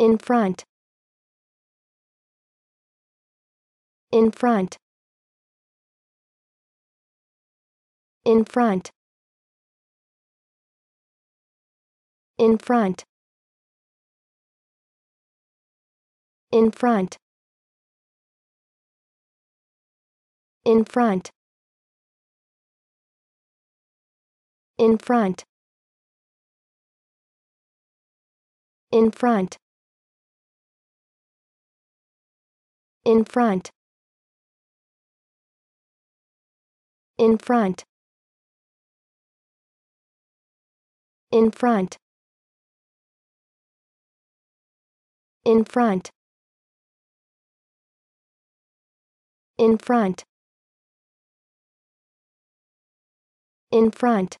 in front in front in front in front in front in front in front in front in front in front in front in front in front in front